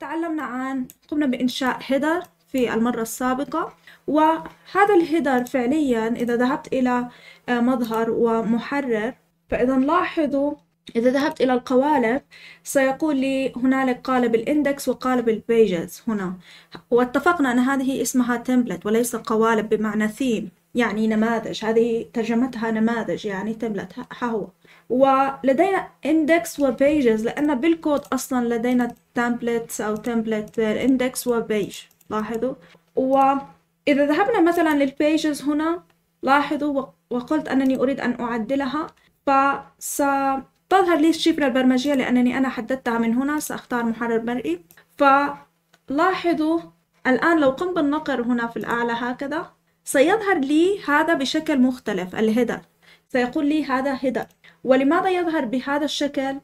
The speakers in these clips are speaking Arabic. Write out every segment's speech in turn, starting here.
تعلمنا عن قمنا بإنشاء هيدر في المرة السابقة وهذا الهيدر فعليا إذا ذهبت إلى آه، مظهر ومحرر فإذا لاحظوا إذا ذهبت إلى القوالب سيقول لي هنالك قالب الإندكس وقالب البيجز هنا واتفقنا أن هذه اسمها تمبلت وليس قوالب بمعنى ثيم يعني نماذج هذه ترجمتها نماذج يعني تمبلت ها هو ولدينا اندكس وبيجز لان بالكود اصلا لدينا تمبلتس او تمبلت اندكس وبيج لاحظوا واذا ذهبنا مثلا للبيجز هنا لاحظوا وقلت انني اريد ان اعدلها فستظهر لي الشفرة البرمجية لأنني أنا حددتها من هنا سأختار محرر مرئي فلاحظوا الآن لو قمت بالنقر هنا في الأعلى هكذا سيظهر لي هذا بشكل مختلف الهيدر سيقول لي هذا هيدر ولماذا يظهر بهذا الشكل؟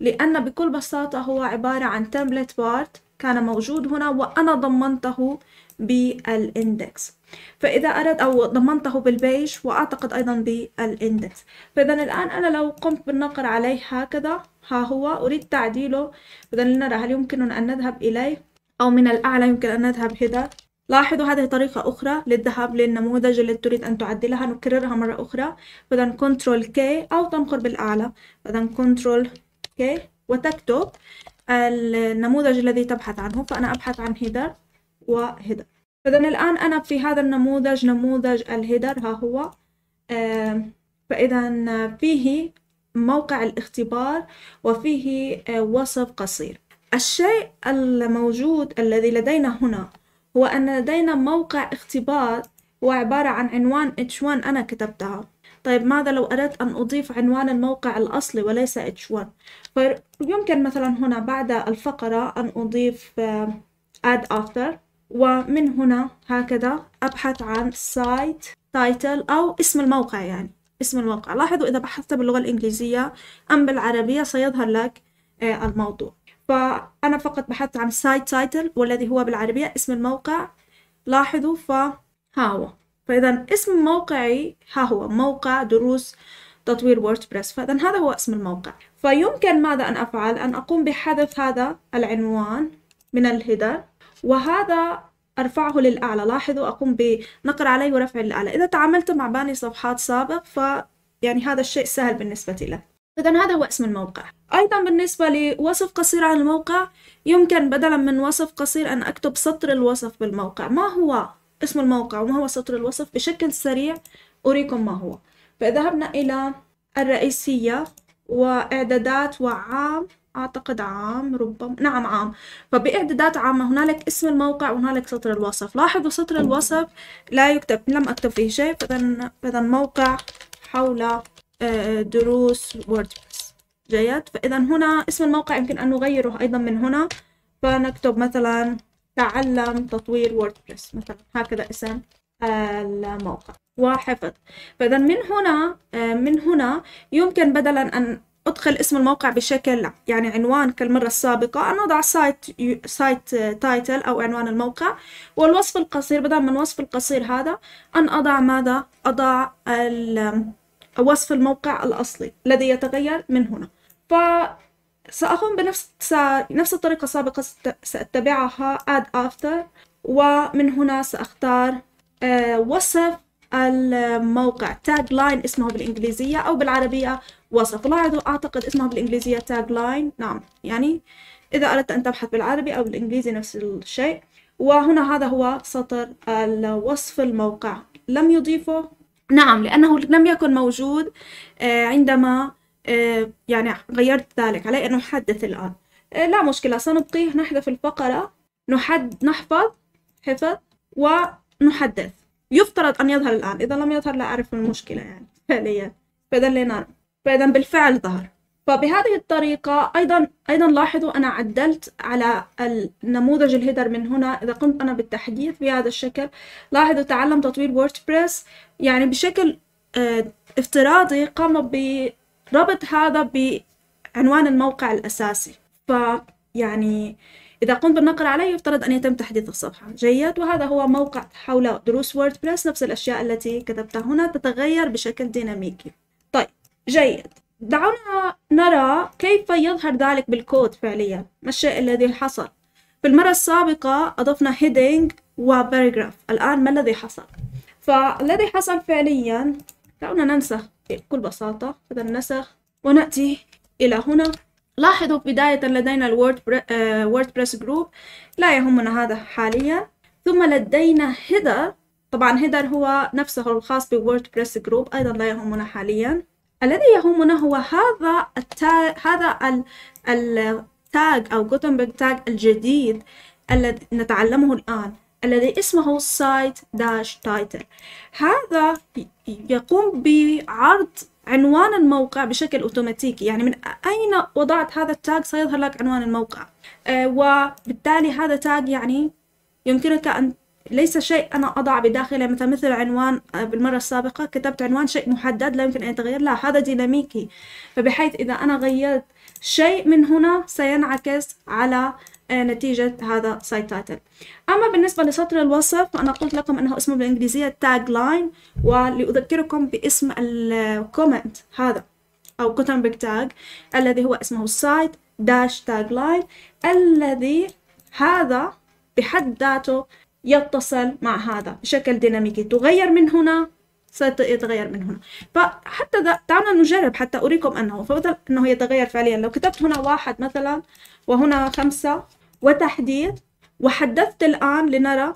لأن بكل بساطة هو عبارة عن تمبلت بارت كان موجود هنا وأنا ضمنته بالاندكس فإذا أردت أو ضمنته بالبيج وأعتقد أيضا بالاندكس فإذا الآن أنا لو قمت بالنقر عليه هكذا ها هو أريد تعديله إذا لنرى هل يمكن أن نذهب إليه أو من الأعلى يمكن أن نذهب هنا لاحظوا هذه طريقة أخرى للذهاب للنموذج اللي تريد أن تعدلها نكررها مرة أخرى إذا كنترول كي أو تنقر بالأعلى إذا كنترول كي وتكتب النموذج الذي تبحث عنه فأنا أبحث عن هيدر وهيدر إذا الآن أنا في هذا النموذج نموذج الهيدر ها هو فإذا فيه موقع الاختبار وفيه آه، وصف قصير الشيء الموجود الذي لدينا هنا هو أن لدينا موقع اختبار هو عبارة عن عنوان H1 أنا كتبتها طيب ماذا لو أردت أن أضيف عنوان الموقع الأصلي وليس H1 فيمكن طيب، مثلا هنا بعد الفقرة أن أضيف آه، add after ومن هنا هكذا أبحث عن site title أو اسم الموقع يعني اسم الموقع لاحظوا إذا بحثت باللغة الإنجليزية أم بالعربية سيظهر لك آه، الموضوع فأنا فقط بحثت عن سايت تايتل والذي هو بالعربية اسم الموقع لاحظوا فها هو فإذا اسم موقعي ها هو موقع دروس تطوير ووردبريس فإذا هذا هو اسم الموقع فيمكن ماذا أن أفعل أن أقوم بحذف هذا العنوان من الهيدر وهذا أرفعه للأعلى لاحظوا أقوم بنقر عليه ورفع للأعلى إذا تعاملت مع باني صفحات سابق ف يعني هذا الشيء سهل بالنسبة لك إذا هذا هو اسم الموقع أيضا بالنسبة لوصف قصير عن الموقع يمكن بدلا من وصف قصير أن أكتب سطر الوصف بالموقع ما هو اسم الموقع وما هو سطر الوصف بشكل سريع أريكم ما هو فذهبنا إلى الرئيسية وإعدادات وعام أعتقد عام ربما نعم عام فبإعدادات عامة هنالك اسم الموقع وهنالك سطر الوصف لاحظوا سطر الوصف لا يكتب لم أكتب فيه شيء فإذا موقع حول آه، دروس ووردبريس جيد فإذا هنا اسم الموقع يمكن أن نغيره أيضا من هنا فنكتب مثلا تعلم تطوير ووردبريس مثلا هكذا اسم الموقع وحفظ فإذا من هنا آه، من هنا يمكن بدلا أن أدخل اسم الموقع بشكل يعني عنوان كالمرة السابقة أن أضع سايت سايت تايتل أو عنوان الموقع والوصف القصير بدلا من الوصف القصير هذا أن أضع ماذا أضع ال وصف الموقع الأصلي الذي يتغير من هنا فسأقوم بنفس نفس الطريقة السابقة سأتبعها add after ومن هنا سأختار آه، وصف الموقع تاج لاين اسمه بالإنجليزية أو بالعربية وصف لاحظوا أعتقد اسمه بالإنجليزية تاج لاين نعم يعني إذا أردت أن تبحث بالعربي أو بالإنجليزي نفس الشيء وهنا هذا هو سطر الوصف الموقع لم يضيفه نعم لأنه لم يكن موجود آه، عندما آه، يعني غيرت ذلك علي أن أحدث الآن آه، لا مشكلة سنبقيه نحذف الفقرة نحد نحفظ حفظ ونحدث يفترض أن يظهر الآن إذا لم يظهر لا أعرف المشكلة يعني فعليا فإذا لنرى فإذا بالفعل ظهر فبهذه الطريقة أيضا أيضا لاحظوا أنا عدلت على النموذج الهيدر من هنا إذا قمت أنا بالتحديث بهذا الشكل لاحظوا تعلم تطوير ووردبريس يعني بشكل آه، افتراضي قام بربط هذا بعنوان الموقع الأساسي ف يعني إذا قمت بالنقر عليه يفترض أن يتم تحديث الصفحة جيد وهذا هو موقع حول دروس ووردبريس نفس الأشياء التي كتبتها هنا تتغير بشكل ديناميكي طيب جيد دعونا نرى كيف يظهر ذلك بالكود فعليا ما الشيء الذي حصل في المرة السابقة أضفنا heading و paragraph الآن ما الذي حصل فالذي حصل فعليا دعونا ننسخ بكل بساطة هذا النسخ ونأتي إلى هنا لاحظوا بداية لدينا الوورد ووردبريس جروب لا يهمنا هذا حاليا ثم لدينا هيدر طبعا هيدر هو نفسه الخاص بووردبريس جروب أيضا لا يهمنا حاليا الذي يهمنا هو هذا التاج هذا التاج أو جوتنبرج تاج الجديد الذي نتعلمه الآن الذي اسمه سايت داش تايتل هذا يقوم بعرض عنوان الموقع بشكل أوتوماتيكي يعني من أين وضعت هذا التاج سيظهر لك عنوان الموقع آه، وبالتالي هذا تاج يعني يمكنك أن ليس شيء أنا أضع بداخله مثل مثل عنوان آه، بالمرة السابقة كتبت عنوان شيء محدد لا يمكن أن يتغير لا هذا ديناميكي فبحيث إذا أنا غيرت شيء من هنا سينعكس على آه، نتيجة هذا سايت تايتل أما بالنسبة لسطر الوصف فأنا قلت لكم أنه اسمه بالإنجليزية تاج لاين ولأذكركم باسم الكومنت هذا أو كوتنبرج تاج الذي هو اسمه سايت داش تاج لاين الذي هذا بحد ذاته يتصل مع هذا بشكل ديناميكي تغير من هنا سيتغير من هنا فحتى تعالوا نجرب حتى أريكم أنه فبدل أنه يتغير فعليا لو كتبت هنا واحد مثلا وهنا خمسة وتحديد وحدثت الآن لنرى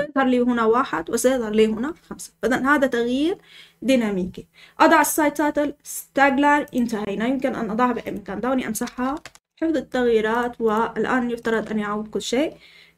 سيظهر لي هنا واحد وسيظهر لي هنا خمسة إذا هذا تغيير ديناميكي أضع السايت تايتل ستاجلر انتهينا يمكن أن أضعها بأمكان دعوني أمسحها حفظ التغييرات والآن يفترض أن يعود كل شيء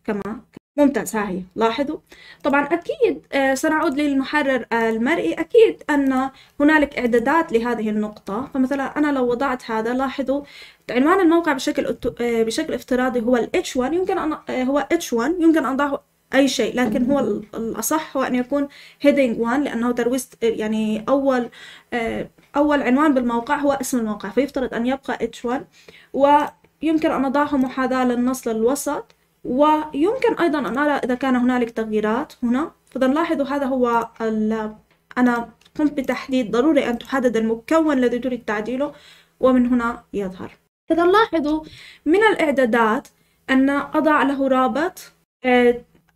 كما كان ممتاز هاي لاحظوا طبعا أكيد آه، سنعود للمحرر المرئي أكيد أن هنالك إعدادات لهذه النقطة فمثلا أنا لو وضعت هذا لاحظوا عنوان الموقع بشكل آه، بشكل افتراضي هو الاتش H1 يمكن أن آه، هو H1 يمكن أن أضعه أي شيء لكن هو الأصح هو أن يكون heading 1 لأنه ترويج يعني أول أول عنوان بالموقع هو اسم الموقع فيفترض أن يبقى H1 ويمكن أن أضعه محاذاة للنص للوسط ويمكن أيضا أن أرى إذا كان هنالك تغييرات هنا لاحظوا هذا هو أنا قمت بتحديد ضروري أن تحدد المكون الذي تريد تعديله ومن هنا يظهر إذا لاحظوا من الإعدادات أن أضع له رابط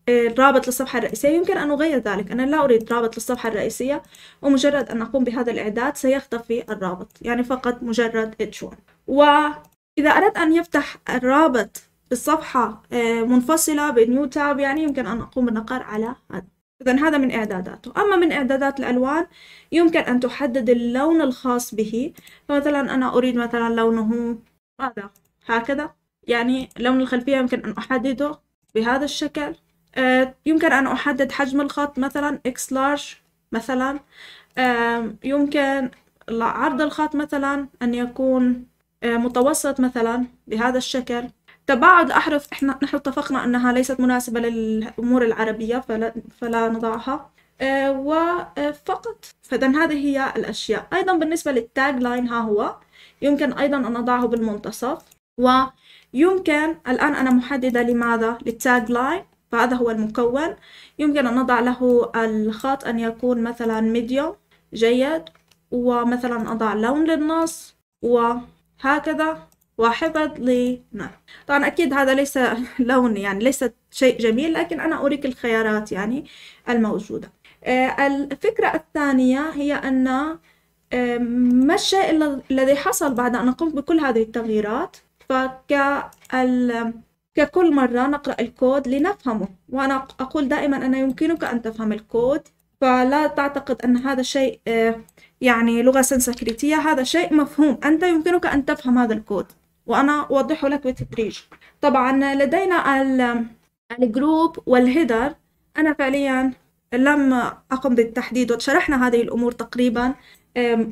الرابط آه، آه، للصفحة الرئيسية يمكن أن أغير ذلك أنا لا أريد رابط للصفحة الرئيسية ومجرد أن أقوم بهذا الإعداد سيختفي الرابط يعني فقط مجرد H1 وإذا أردت أن يفتح الرابط الصفحة آه، منفصلة بنيو تاب يعني يمكن أن أقوم بالنقر على هذا إذا هذا من إعداداته أما من إعدادات الألوان يمكن أن تحدد اللون الخاص به فمثلا أنا أريد مثلا لونه هذا هكذا يعني لون الخلفية يمكن أن أحدده بهذا الشكل آه، يمكن أن أحدد حجم الخط مثلا إكس لارج مثلا آه، يمكن عرض الخط مثلا أن يكون متوسط مثلا بهذا الشكل تباعد أحرف إحنا نحن اتفقنا أنها ليست مناسبة للأمور العربية فلا, فلا نضعها آه، وفقط آه، فإذا هذه هي الأشياء أيضا بالنسبة للتاج لاين ها هو يمكن أيضا أن أضعه بالمنتصف ويمكن الآن أنا محددة لماذا للتاج لاين فهذا هو المكون يمكن أن نضع له الخط أن يكون مثلا ميديوم جيد ومثلا أضع لون للنص وهكذا وحفظ لنار طبعا أكيد هذا ليس لون يعني ليس شيء جميل لكن أنا أريك الخيارات يعني الموجودة آه، الفكرة الثانية هي أن ما الشيء الذي حصل بعد أن قمت بكل هذه التغييرات فك ككل مرة نقرأ الكود لنفهمه وأنا أقول دائما أن يمكنك أن تفهم الكود فلا تعتقد أن هذا شيء آه، يعني لغة سنسكريتية هذا شيء مفهوم أنت يمكنك أن تفهم هذا الكود وأنا أوضحه لك بالتدريج طبعا لدينا الجروب والهيدر أنا فعليا لم أقم بالتحديد وشرحنا هذه الأمور تقريبا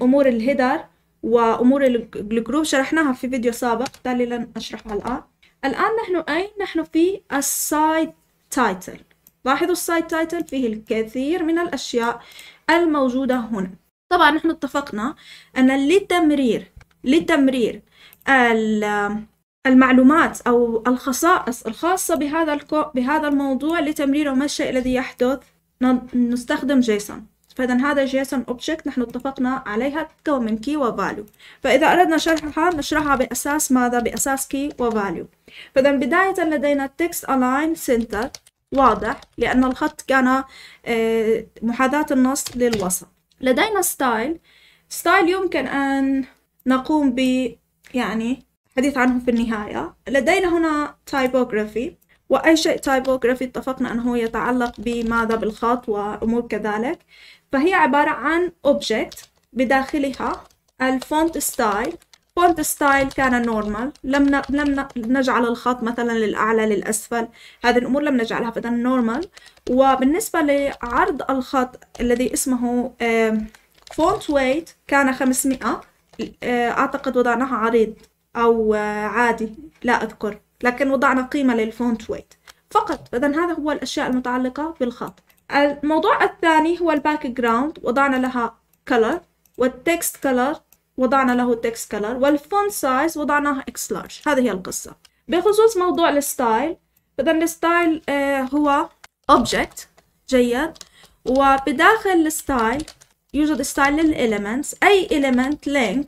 أمور الهيدر وأمور الجروب شرحناها في فيديو سابق بالتالي لن أشرحها الآن الآن نحن أين؟ نحن في السايد تايتل لاحظوا السايد تايتل فيه الكثير من الأشياء الموجودة هنا طبعا نحن اتفقنا أن للتمرير للتمرير المعلومات أو الخصائص الخاصة بهذا الكو بهذا الموضوع لتمرير ما الشيء الذي يحدث نستخدم جيسون فإذا هذا جيسون أوبجكت نحن اتفقنا عليها تتكون من كي وفاليو فإذا أردنا شرحها نشرحها بأساس ماذا؟ بأساس كي وفاليو فإذا بداية لدينا تكست ألاين سنتر واضح لأن الخط كان آه، محاذاة النص للوسط لدينا ستايل ستايل يمكن أن نقوم ب يعني حديث عنه في النهاية لدينا هنا تايبوغرافي وأي شيء تايبوغرافي اتفقنا أنه يتعلق بماذا بالخط وأمور كذلك فهي عبارة عن object بداخلها الفونت ستايل فونت ستايل كان نورمال لم ن... لم نجعل الخط مثلا للأعلى للأسفل هذه الأمور لم نجعلها فإذا نورمال وبالنسبة لعرض الخط الذي اسمه فونت ويت كان 500 آه، أعتقد وضعناها عريض أو آه، عادي لا أذكر لكن وضعنا قيمة للفونت ويت فقط إذا هذا هو الأشياء المتعلقة بالخط الموضوع الثاني هو الباك جراوند وضعنا لها color والتكست color وضعنا له تكست color والفونت سايز وضعناها اكس لارج هذه هي القصة بخصوص موضوع الستايل إذا الستايل آه، هو object جيد وبداخل الستايل يوجد ستايل للإليمنتس أي إيليمنت لينك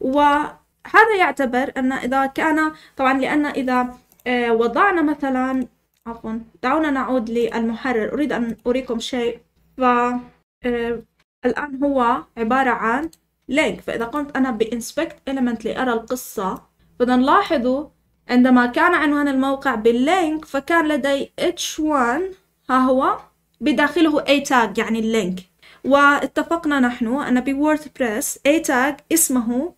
وهذا يعتبر أن إذا كان طبعا لأن إذا آه، وضعنا مثلا عفوا دعونا نعود للمحرر أريد أن أريكم شيء ف آه، الآن هو عبارة عن لينك فإذا قمت أنا بإنسبكت إيليمنت لأرى القصة بدنا نلاحظوا عندما كان عنوان الموقع باللينك فكان لدي h1 ها هو بداخله a tag يعني اللينك واتفقنا نحن أن بووردبريس أي تاج اسمه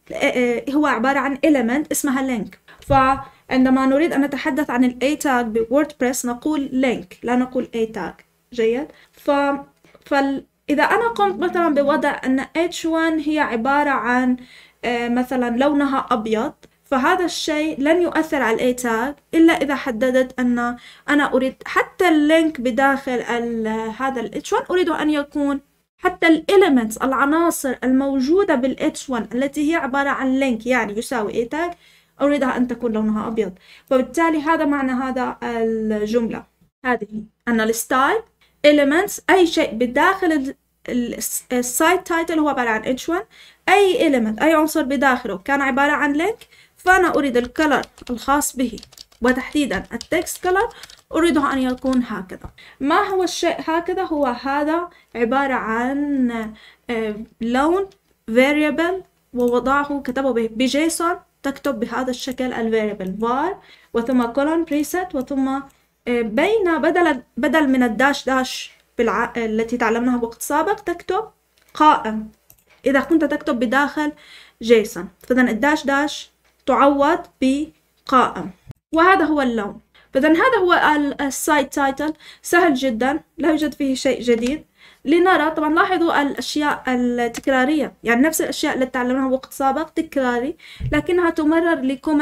هو عبارة عن element اسمها link فعندما نريد أن نتحدث عن الأي تاج بووردبريس نقول link لا نقول أي تاج جيد ف... فال... إذا أنا قمت مثلا بوضع أن H1 هي عبارة عن مثلا لونها أبيض فهذا الشيء لن يؤثر على الاي تاج الا اذا حددت ان انا اريد حتى اللينك بداخل هذا الاتش 1 اريد ان يكون حتى الاليمنتس العناصر الموجودة بال H1 التي هي عبارة عن لينك يعني يساوي A tag أريدها أن تكون لونها أبيض فبالتالي هذا معنى هذا الجملة هذه أن type إليمنتس أي شيء بداخل السايت تايتل هو عبارة عن H1 أي إليمنت أي عنصر بداخله كان عبارة عن لينك فأنا أريد الكلر الخاص به وتحديدا التكست كلر أريده أن يكون هكذا ما هو الشيء هكذا هو هذا عبارة عن لون آه، variable ووضعه كتبه بجيسون تكتب بهذا الشكل variable var وثم colon preset وثم آه، بين بدل بدل من الداش داش بالع... التي تعلمناها بوقت سابق تكتب قائم إذا كنت تكتب بداخل جيسون فإذا الداش داش تعوض بقائم وهذا هو اللون فإذا هذا هو السايد تايتل سهل جدا لا يوجد فيه شيء جديد لنرى طبعا لاحظوا الأشياء التكرارية يعني نفس الأشياء اللي تعلمناها وقت سابق تكراري لكنها تمرر لكم...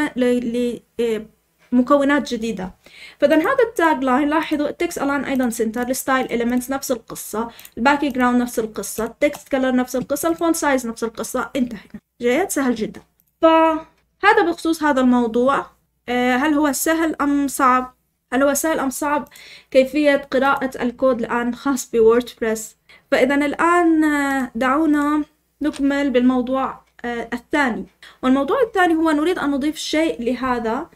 إيه، مكونات جديدة فإذا هذا التاج لاين لاحظوا التكست ألان أيضا سنتر الستايل إليمنتس نفس القصة الباك جراوند نفس القصة التكست كلر نفس القصة الفونت سايز نفس القصة انتهينا جيد سهل جدا فهذا بخصوص هذا الموضوع آه، هل هو سهل أم صعب؟ هل هو سهل أم صعب؟ كيفية قراءة الكود الآن خاص بووردبريس؟ فإذا الآن آه، دعونا نكمل بالموضوع آه، الثاني والموضوع الثاني هو نريد أن نضيف شيء لهذا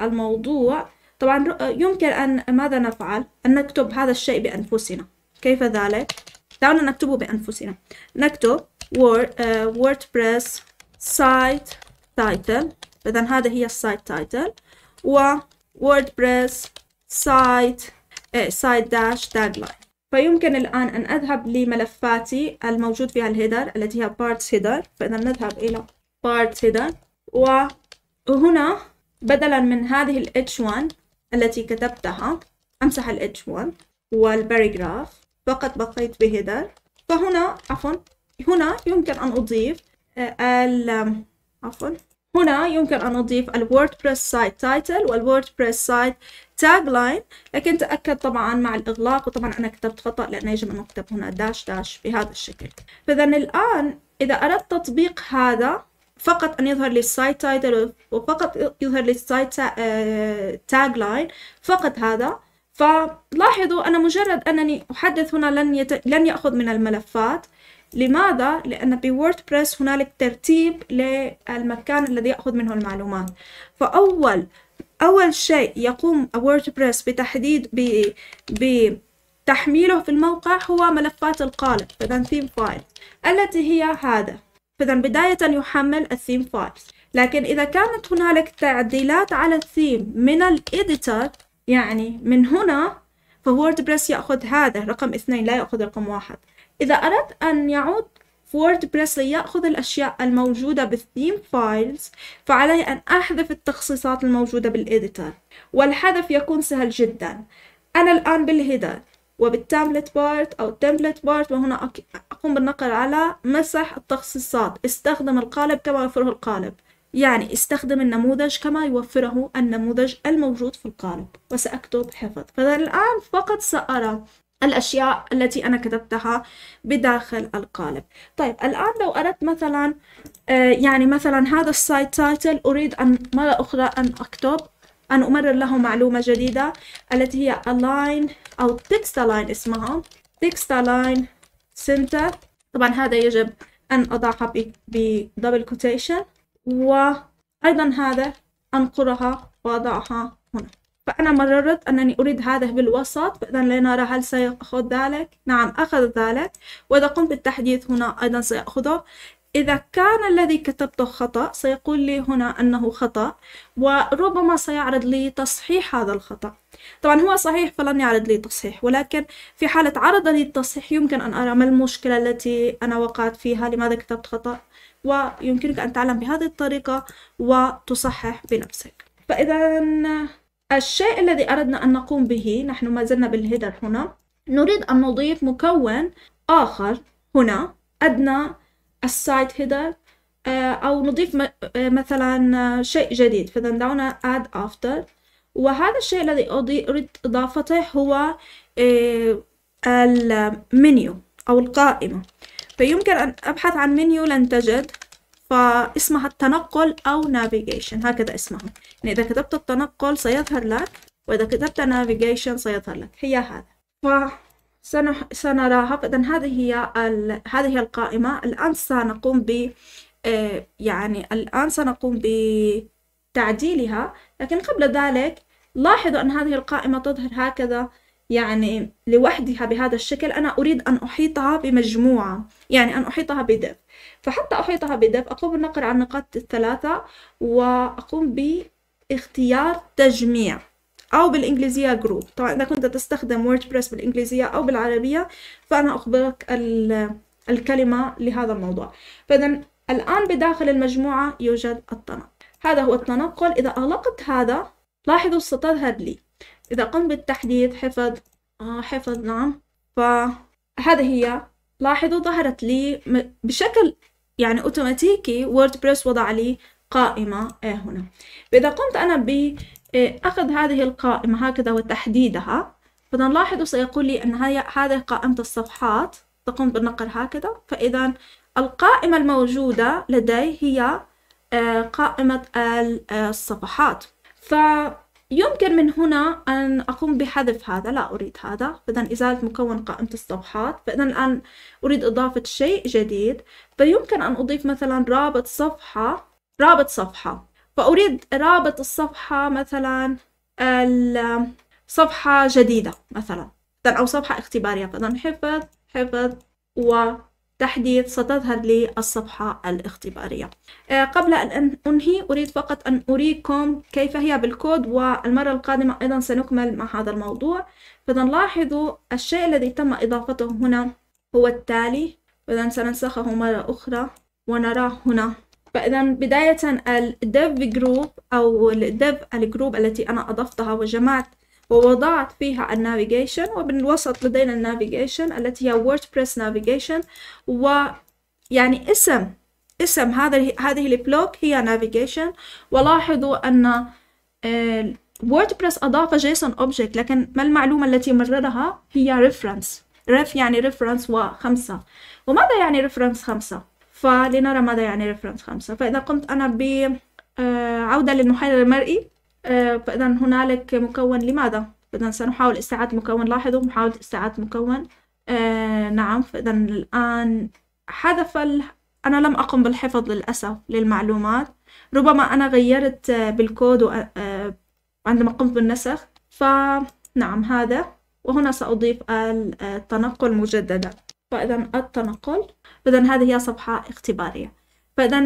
الموضوع طبعا يمكن أن ماذا نفعل؟ أن نكتب هذا الشيء بأنفسنا كيف ذلك؟ دعونا نكتبه بأنفسنا نكتب ووردبريس سايت تايتل إذا هذا هي السايت تايتل و ووردبريس سايت سايت داش لاين فيمكن الآن أن أذهب لملفاتي الموجود فيها الهيدر التي هي بارتس header فإذا نذهب إلى بارتس header وهنا بدلا من هذه ال H1 التي كتبتها أمسح ال H1 والباريجراف فقط بقيت بهيدر فهنا عفوا هنا يمكن أن أضيف آه، ال عفوا هنا يمكن أن أضيف WordPress سايت تايتل والـ سايت Site لاين لكن تأكد طبعا مع الإغلاق وطبعا أنا كتبت خطأ لأن يجب أن أكتب هنا داش داش بهذا الشكل فإذا الآن إذا أردت تطبيق هذا فقط أن يظهر لي Site تايتل وفقط يظهر لي Site آه، Tagline لاين فقط هذا فلاحظوا أنا مجرد أنني أحدث هنا لن, يت... لن يأخذ من الملفات لماذا؟ لأن بووردبريس هنالك ترتيب للمكان الذي يأخذ منه المعلومات فأول أول شيء يقوم ووردبريس بتحديد ب... ب تحميله في الموقع هو ملفات القالب إذا ثيم فايل التي هي هذا إذا بداية يحمل الثيم فايل لكن إذا كانت هنالك تعديلات على الثيم من الإديتر يعني من هنا فووردبريس يأخذ هذا رقم اثنين لا يأخذ رقم واحد إذا أردت أن يعود في ووردبريس ليأخذ الأشياء الموجودة بالثيم فايلز فعلي أن أحذف التخصيصات الموجودة بالإديتر والحذف يكون سهل جدا أنا الآن بالهيدر وبالتابلت بارت أو التمبلت بارت وهنا أقوم بالنقر على مسح التخصيصات استخدم القالب كما يوفره القالب يعني استخدم النموذج كما يوفره النموذج الموجود في القالب وسأكتب حفظ فالآن فقط سأرى الأشياء التي أنا كتبتها بداخل القالب طيب الآن لو أردت مثلا آه، يعني مثلا هذا السايت تايتل أريد أن مرة أخرى أن أكتب أن أمرر له معلومة جديدة التي هي align أو text align اسمها text align center طبعا هذا يجب أن أضعها ب double quotation وأيضا هذا أنقرها وأضعها هنا فأنا مررت أنني أريد هذا بالوسط فإذا لنرى هل سيأخذ ذلك نعم أخذ ذلك وإذا قمت بالتحديث هنا أيضا سيأخذه إذا كان الذي كتبته خطأ سيقول لي هنا أنه خطأ وربما سيعرض لي تصحيح هذا الخطأ طبعا هو صحيح فلن يعرض لي تصحيح ولكن في حالة عرض لي التصحيح يمكن أن أرى ما المشكلة التي أنا وقعت فيها لماذا كتبت خطأ ويمكنك أن تعلم بهذه الطريقة وتصحح بنفسك فإذا الشيء الذي أردنا أن نقوم به نحن ما زلنا بالهيدر هنا نريد أن نضيف مكون آخر هنا أدنى السايت هيدر آه، أو نضيف آه، مثلا آه، شيء جديد فإذا دعونا add after وهذا الشيء الذي أريد إضافته هو المنيو أو القائمة فيمكن أن أبحث عن منيو لن تجد فاسمها التنقل أو navigation هكذا اسمها يعني إذا كتبت التنقل سيظهر لك وإذا كتبت navigation سيظهر لك هي هذا ف سنراها فاذا هذه هي ال... هذه هي القائمة الآن سنقوم ب آه، يعني الآن سنقوم بتعديلها لكن قبل ذلك لاحظوا أن هذه القائمة تظهر هكذا يعني لوحدها بهذا الشكل أنا أريد أن أحيطها بمجموعة يعني أن أحيطها بدف فحتى أحيطها بدف أقوم بالنقر على النقاط الثلاثة وأقوم باختيار تجميع أو بالإنجليزية جروب طبعا إذا كنت تستخدم ووردبريس بالإنجليزية أو بالعربية فأنا أخبرك الكلمة لهذا الموضوع فإذا الآن بداخل المجموعة يوجد التنقل هذا هو التنقل إذا أغلقت هذا لاحظوا ستظهر لي إذا قمت بالتحديد حفظ آه حفظ نعم فهذه هي لاحظوا ظهرت لي بشكل يعني اوتوماتيكي ووردبريس وضع لي قائمة إيه هنا إذا قمت أنا بأخذ إيه، هذه القائمة هكذا وتحديدها فنلاحظ سيقول لي أن هي هذه قائمة الصفحات تقوم بالنقر هكذا فإذا القائمة الموجودة لدي هي آه، قائمة آه، الصفحات ف يمكن من هنا أن أقوم بحذف هذا لا أريد هذا فإذا إزالة مكون قائمة الصفحات فإذا الآن أريد إضافة شيء جديد فيمكن أن أضيف مثلا رابط صفحة رابط صفحة فأريد رابط الصفحة مثلا صفحة جديدة مثلا أو صفحة اختبارية فإذا حفظ حفظ و تحديد ستظهر لي الصفحة الاختبارية آه، قبل أن أنهي أريد فقط أن أريكم كيف هي بالكود والمرة القادمة أيضا سنكمل مع هذا الموضوع فإذا لاحظوا الشيء الذي تم إضافته هنا هو التالي إذا سننسخه مرة أخرى ونراه هنا فإذا بداية الديف جروب أو الديف الجروب التي أنا أضفتها وجمعت ووضعت فيها النافيجيشن وبالوسط لدينا النافيجيشن التي هي ووردبريس نافيجيشن ويعني اسم اسم هذا هذه البلوك هي نافيجيشن ولاحظوا أن آه، ووردبريس أضاف جيسون أوبجكت لكن ما المعلومة التي مررها هي ريفرنس ريف يعني ريفرنس وخمسة وماذا يعني ريفرنس خمسة فلنرى ماذا يعني ريفرنس خمسة فإذا قمت أنا ب آه، عودة للمحرر المرئي آه، فإذا هنالك مكون لماذا إذا سنحاول استعادة مكون لاحظوا محاولة استعادة مكون آه، نعم فإذا الآن حذف ال... أنا لم أقم بالحفظ للأسف للمعلومات ربما أنا غيرت آه، بالكود و... عندما قمت بالنسخ فنعم هذا وهنا سأضيف التنقل مجددا فإذا التنقل إذا هذه هي صفحة اختبارية فإذا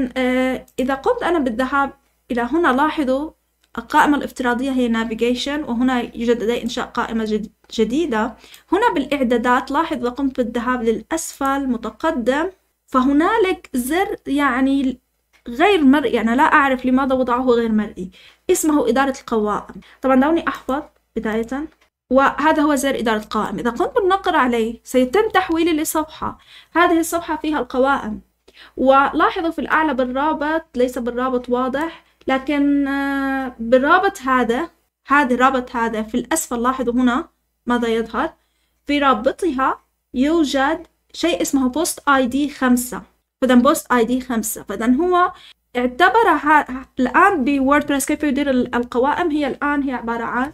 إذا قمت أنا بالذهاب إلى هنا لاحظوا القائمة الافتراضية هي navigation وهنا يوجد لدي إنشاء قائمة جديدة هنا بالإعدادات لاحظ وقمت بالذهاب للأسفل متقدم فهنالك زر يعني غير مرئي أنا يعني لا أعرف لماذا وضعه غير مرئي اسمه إدارة القوائم طبعا دعوني أحفظ بداية وهذا هو زر إدارة القوائم إذا قمت بالنقر عليه سيتم تحويلي لصفحة هذه الصفحة فيها القوائم ولاحظوا في الأعلى بالرابط ليس بالرابط واضح لكن آه، بالرابط هذا هذا الرابط هذا في الأسفل لاحظوا هنا ماذا يظهر في رابطها يوجد شيء اسمه بوست اي دي خمسة فإذا بوست اي دي خمسة فإذا هو اعتبر الآن بوردبريس كيف يدير القوائم هي الآن هي عبارة عن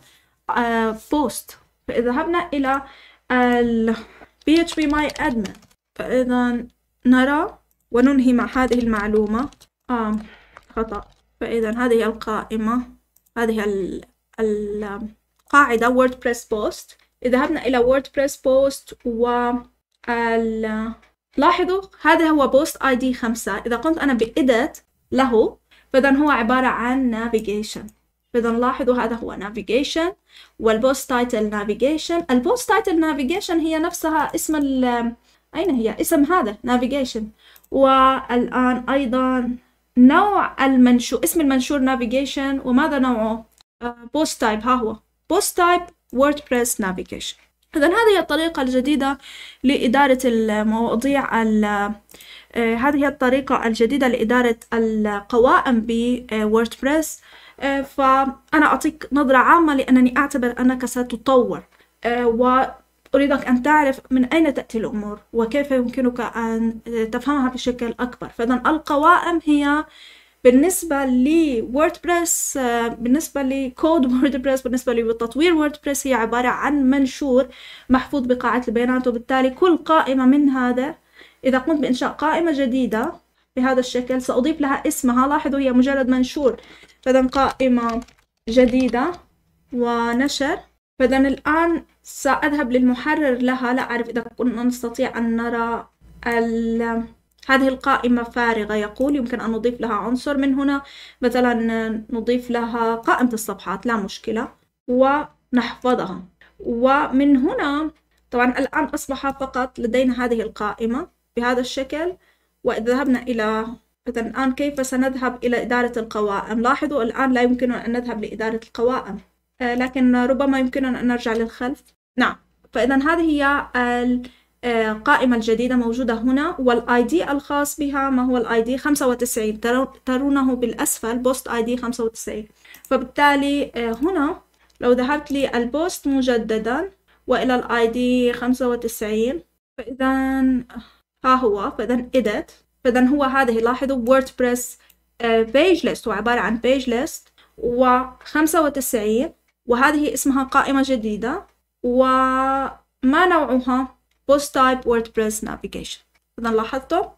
آه، بوست فإذا ذهبنا إلى ال PHP My Admin فإذا نرى وننهي مع هذه المعلومة آه خطأ فإذا هذه القائمة هذه القاعدة ووردبريس بوست إذا ذهبنا إلى ووردبريس بوست و لاحظوا هذا هو بوست اي دي خمسة إذا قمت أنا بإدت له فإذا هو عبارة عن نافيجيشن فإذا لاحظوا هذا هو نافيجيشن والبوست تايتل نافيجيشن البوست تايتل نافيجيشن هي نفسها اسم ال أين هي اسم هذا نافيجيشن والآن أيضا نوع المنشور اسم المنشور نافيجيشن وماذا نوعه بوست آه، تايب ها هو بوست تايب ووردبريس نافيجيشن إذا هذه هي الطريقة الجديدة لإدارة المواضيع آه، هذه هي الطريقة الجديدة لإدارة القوائم بووردبريس آه، فأنا أعطيك نظرة عامة لأنني أعتبر أنك ستطور و أريدك أن تعرف من أين تأتي الأمور وكيف يمكنك أن تفهمها بشكل أكبر فإذا القوائم هي بالنسبة لوردبريس آه، بالنسبة لكود ووردبريس بالنسبة لتطوير ووردبريس هي عبارة عن منشور محفوظ بقاعة البيانات وبالتالي كل قائمة من هذا إذا قمت بإنشاء قائمة جديدة بهذا الشكل سأضيف لها اسمها لاحظوا هي مجرد منشور فإذا قائمة جديدة ونشر فإذا الآن سأذهب للمحرر لها لا أعرف إذا كنا نستطيع أن نرى هذه القائمة فارغة يقول يمكن أن نضيف لها عنصر من هنا مثلا نضيف لها قائمة الصفحات لا مشكلة ونحفظها ومن هنا طبعا الآن أصبح فقط لدينا هذه القائمة بهذا الشكل وإذا ذهبنا إلى الآن كيف سنذهب إلى إدارة القوائم لاحظوا الآن لا يمكننا أن نذهب لإدارة القوائم آه، لكن ربما يمكننا أن نرجع للخلف نعم فإذا هذه هي القائمة آه، الجديدة موجودة هنا والاي دي الخاص بها ما هو الاي دي 95 ترونه بالأسفل بوست اي دي 95 فبالتالي آه، هنا لو ذهبت للبوست مجددا وإلى الاي دي 95 فإذا ها هو فإذا edit فإذا هو هذه لاحظوا ووردبريس بيج ليست هو عبارة عن بيج ليست و 95 وهذه اسمها قائمة جديدة وما نوعها Post Type WordPress Navigation إذا لاحظتوا